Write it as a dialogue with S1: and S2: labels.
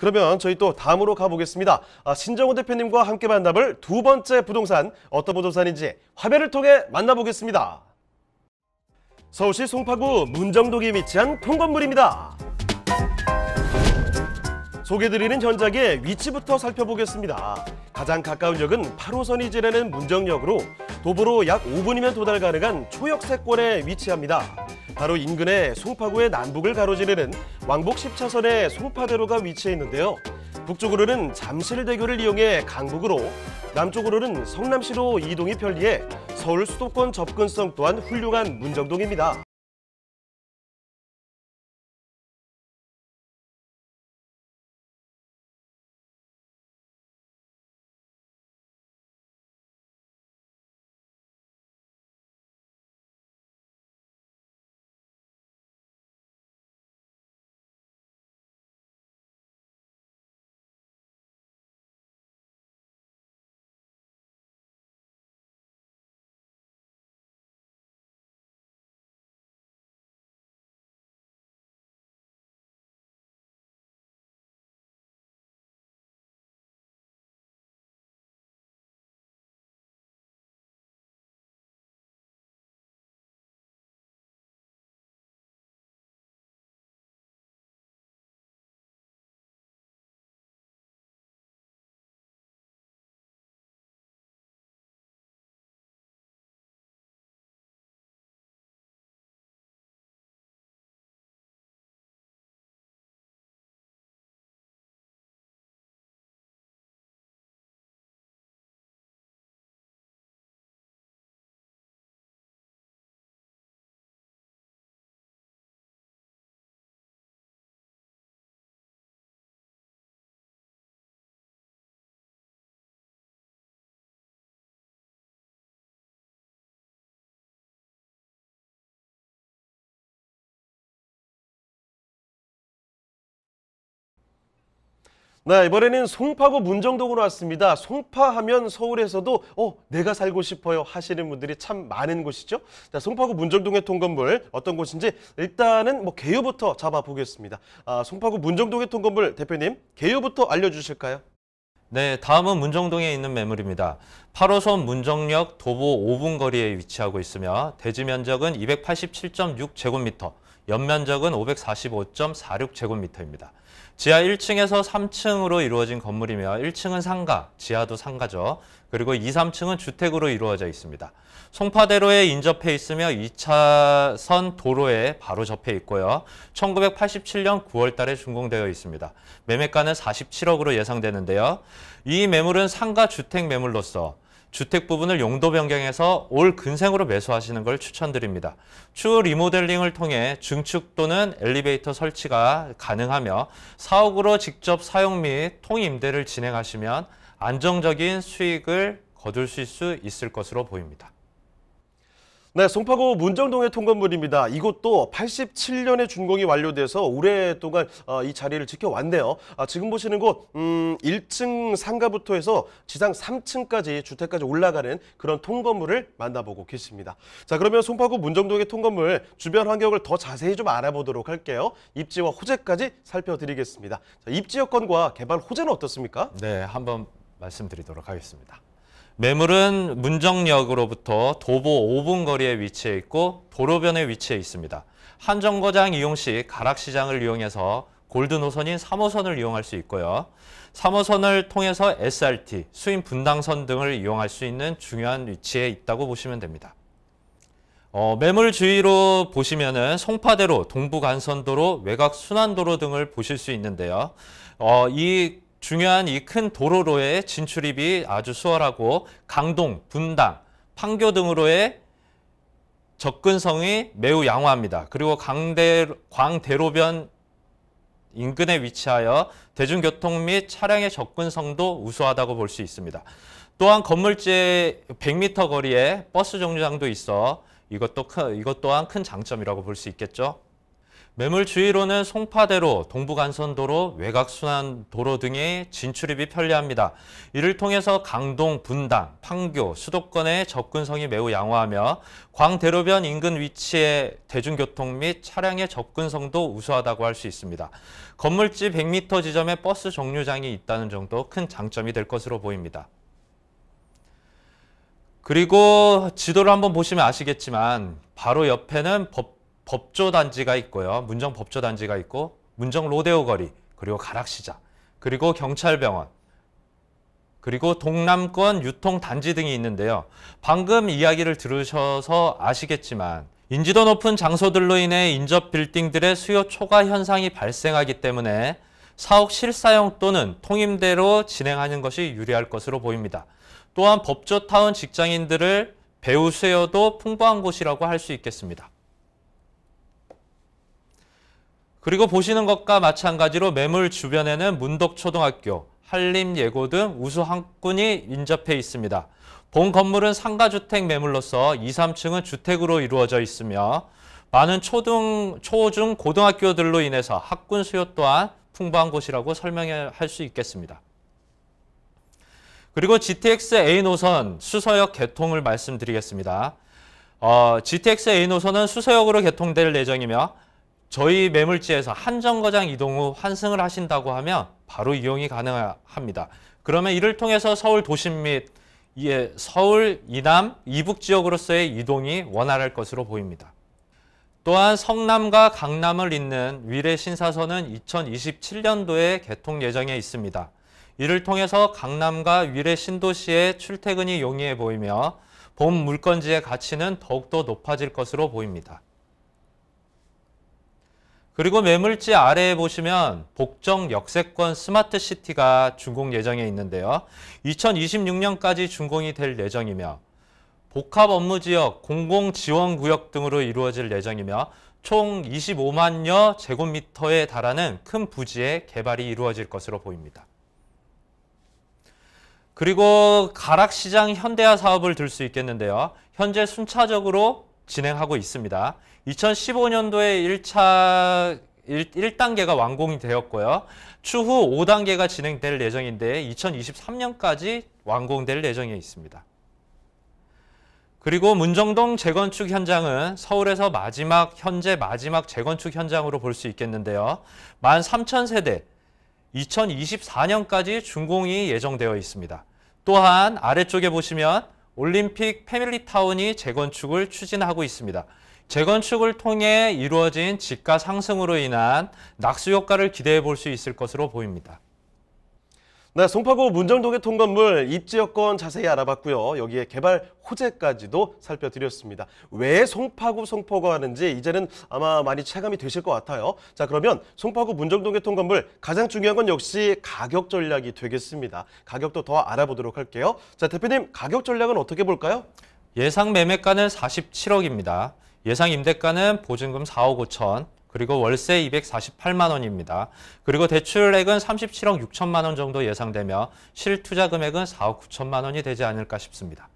S1: 그러면 저희 또 다음으로 가보겠습니다. 아, 신정호 대표님과 함께 만나볼 두 번째 부동산, 어떤 부동산인지 화면을 통해 만나보겠습니다. 서울시 송파구 문정동에 위치한 통건물입니다. 소개드리는 현장의 위치부터 살펴보겠습니다. 가장 가까운 역은 8호선이 지나는 문정역으로 도보로 약 5분이면 도달 가능한 초역세권에 위치합니다. 바로 인근의 송파구의 남북을 가로지르는 왕복 10차선의 송파대로가 위치해 있는데요. 북쪽으로는 잠실대교를 이용해 강북으로, 남쪽으로는 성남시로
S2: 이동이 편리해 서울 수도권 접근성 또한 훌륭한 문정동입니다.
S1: 네, 이번에는 송파구 문정동으로 왔습니다. 송파하면 서울에서도 어, 내가 살고 싶어요 하시는 분들이 참 많은 곳이죠. 자, 송파구 문정동의 통건물 어떤 곳인지 일단은 뭐 개요부터 잡아보겠습니다. 아, 송파구 문정동의 통건물 대표님
S2: 개요부터 알려주실까요? 네, 다음은 문정동에 있는 매물입니다. 8호선 문정역 도보 5분 거리에 위치하고 있으며 대지 면적은 287.6제곱미터, 연면적은 545.46제곱미터입니다. 지하 1층에서 3층으로 이루어진 건물이며 1층은 상가, 지하도 상가죠. 그리고 2, 3층은 주택으로 이루어져 있습니다. 송파대로에 인접해 있으며 2차선 도로에 바로 접해 있고요. 1987년 9월 달에 준공되어 있습니다. 매매가는 47억으로 예상되는데요. 이 매물은 상가 주택 매물로서 주택 부분을 용도 변경해서 올 근생으로 매수하시는 걸 추천드립니다. 추후 리모델링을 통해 증축 또는 엘리베이터 설치가 가능하며 사옥으로 직접 사용 및 통임대를 진행하시면 안정적인 수익을 거둘 수 있을 것으로 보입니다. 네, 송파구 문정동의 통건물입니다. 이곳도
S1: 87년에 준공이 완료돼서 오랫동안 어, 이 자리를 지켜왔네요. 아, 지금 보시는 곳 음, 1층 상가부터 해서 지상 3층까지 주택까지 올라가는 그런 통건물을 만나보고 계십니다. 자, 그러면 송파구 문정동의 통건물 주변 환경을 더 자세히 좀 알아보도록 할게요. 입지와 호재까지 살펴드리겠습니다. 자, 입지 여건과 개발 호재는 어떻습니까? 네, 한번 말씀드리도록 하겠습니다.
S2: 매물은 문정역으로부터 도보 5분 거리에 위치해 있고 도로변에 위치해 있습니다. 한 정거장 이용 시 가락시장을 이용해서 골드 노선인 3호선을 이용할 수 있고요. 3호선을 통해서 SRT, 수인 분당선 등을 이용할 수 있는 중요한 위치에 있다고 보시면 됩니다. 어, 매물 주위로 보시면은 송파대로, 동부간선도로, 외곽순환도로 등을 보실 수 있는데요. 어, 이 중요한 이 큰 도로로의 진출입이 아주 수월하고 강동, 분당, 판교 등으로의 접근성이 매우 양호합니다. 그리고 강대, 광대로변 인근에 위치하여 대중교통 및 차량의 접근성도 우수하다고 볼 수 있습니다. 또한 건물지 의 100m 거리에 버스 정류장도 있어 이것도 큰, 이것 또한 큰 장점이라고 볼 수 있겠죠. 매물주의로는 송파대로, 동부간선도로, 외곽순환도로 등의 진출입이 편리합니다. 이를 통해서 강동, 분당, 판교, 수도권의 접근성이 매우 양호하며 광대로변 인근 위치의 대중교통 및 차량의 접근성도 우수하다고 할 수 있습니다. 건물지 100m 지점에 버스 정류장이 있다는 정도 큰 장점이 될 것으로 보입니다. 그리고 지도를 한번 보시면 아시겠지만 바로 옆에는 법 법조단지가 있고요. 문정 법조단지가 있고 문정 로데오 거리 그리고 가락시장 그리고 경찰병원 그리고 동남권 유통단지 등이 있는데요. 방금 이야기를 들으셔서 아시겠지만 인지도 높은 장소들로 인해 인접 빌딩들의 수요 초과 현상이 발생하기 때문에 사옥 실사용 또는 통임대로 진행하는 것이 유리할 것으로 보입니다. 또한 법조타운 직장인들을 배우 세요도 풍부한 곳이라고 할 수 있겠습니다. 그리고 보시는 것과 마찬가지로 매물 주변에는 문덕초등학교, 한림예고 등 우수 학군이 인접해 있습니다. 본 건물은 상가주택 매물로서 2, 3층은 주택으로 이루어져 있으며 많은 초등, 초중, 고등학교들로 인해서 학군 수요 또한 풍부한 곳이라고 설명할 수 있겠습니다. 그리고 GTX A 노선 수서역 개통을 말씀드리겠습니다. 어, GTX A 노선은 수서역으로 개통될 예정이며 저희 매물지에서 한정거장 이동 후 환승을 하신다고 하면 바로 이용이 가능합니다. 그러면 이를 통해서 서울 도심 및 서울 이남, 이북 지역으로서의 이동이 원활할 것으로 보입니다. 또한 성남과 강남을 잇는 위례 신사선은 2027년도에 개통 예정에 있습니다. 이를 통해서 강남과 위례 신도시의 출퇴근이 용이해 보이며 봄 물건지의 가치는 더욱더 높아질 것으로 보입니다. 그리고 매물지 아래에 보시면 복정 역세권 스마트시티가 준공 예정에 있는데요. 2026년까지 준공이 될 예정이며 복합 업무지역, 공공지원구역 등으로 이루어질 예정이며 총 25만여 제곱미터에 달하는 큰 부지의 개발이 이루어질 것으로 보입니다. 그리고 가락시장 현대화 사업을 들 수 있겠는데요. 현재 순차적으로 진행하고 있습니다. 2015년도에 1차 1, 1단계가 완공이 되었고요. 추후 5단계가 진행될 예정인데 2023년까지 완공될 예정에 있습니다. 그리고 문정동 재건축 현장은 서울에서 마지막 현재 마지막 재건축 현장으로 볼 수 있겠는데요. 13,000세대 2024년까지 준공이 예정되어 있습니다. 또한 아래쪽에 보시면 올림픽 패밀리타운이 재건축을 추진하고 있습니다. 재건축을 통해 이루어진 집가 상승으로 인한 낙수 효과를 기대해 볼 수 있을 것으로 보입니다. 네, 송파구 문정동의 통건물 입지 여건 자세히 알아봤고요. 여기에
S1: 개발 호재까지도 살펴드렸습니다. 왜 송파구 송포가 하는지 이제는 아마 많이 체감이 되실 것 같아요. 자, 그러면 송파구 문정동의 통건물 가장 중요한 건 역시
S2: 가격 전략이 되겠습니다. 가격도 더 알아보도록 할게요. 자, 대표님 가격 전략은 어떻게 볼까요? 예상 매매가는 47억입니다. 예상 임대가는 보증금 4억 5천, 그리고 월세 248만 원입니다. 그리고 대출액은 37억 6천만 원 정도 예상되며 실투자 금액은 4억 9천만 원이 되지 않을까 싶습니다.